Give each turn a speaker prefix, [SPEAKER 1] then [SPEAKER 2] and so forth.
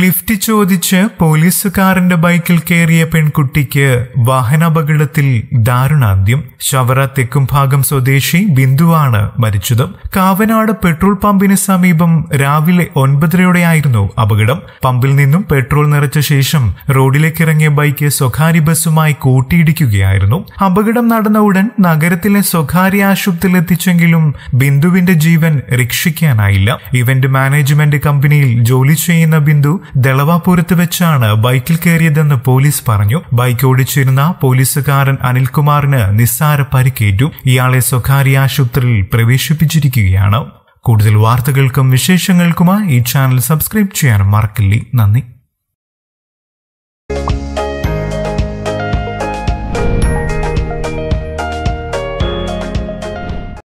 [SPEAKER 1] lift ചോദിച്ച് പോലീസുകാരന്റെ ബൈക്കിൽ കയറിയ പെൺകുട്ടിക്ക് വാഹനാപകടത്തിൽ ദാരുണാന്ത്യം ശവറ ഭാഗം സ്വദേശി ബിന്ദുവാണ് മരിച്ചത് കാവനാട് പെട്രോൾ പമ്പിന് സമീപം രാവിലെ ഒൻപതരയോടെയായിരുന്നു അപകടം പമ്പിൽ നിന്നും പെട്രോൾ നിറച്ച ശേഷം റോഡിലേക്ക് ഇറങ്ങിയ ബൈക്ക് സ്വകാര്യ ബസ്സുമായി കൂട്ടിയിടിക്കുകയായിരുന്നു അപകടം നടന്ന ഉടൻ നഗരത്തിലെ സ്വകാര്യ ആശുപത്രിയിൽ എത്തിച്ചെങ്കിലും ബിന്ദുവിന്റെ ജീവൻ രക്ഷിക്കാനായില്ല ഇവന്റ് മാനേജ്മെന്റ് കമ്പനിയിൽ ജോലി ചെയ്യുന്ന ബിന്ദു ദളവാപുരത്ത് വെച്ചാണ് ബൈക്കിൽ കയറിയതെന്ന് പോലീസ് പറഞ്ഞു ബൈക്ക് ഓടിച്ചിരുന്ന പോലീസുകാരൻ അനിൽകുമാറിന് നിസ്സാര പരിക്കേറ്റു ഇയാളെ സ്വകാര്യ ആശുപത്രിയിൽ പ്രവേശിപ്പിച്ചിരിക്കുകയാണ് കൂടുതൽ വാർത്തകൾക്കും വിശേഷങ്ങൾക്കുമായി ഈ ചാനൽ സബ്സ്ക്രൈബ് ചെയ്യാൻ മറക്കില്ലേ നന്ദി